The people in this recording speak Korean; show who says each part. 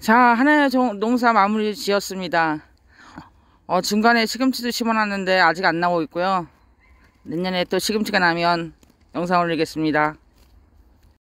Speaker 1: 자, 한해 농사 마무리 지었습니다. 어, 중간에 시금치도 심어놨는데 아직 안 나오고 있고요. 내년에 또 시금치가 나면 영상 올리겠습니다.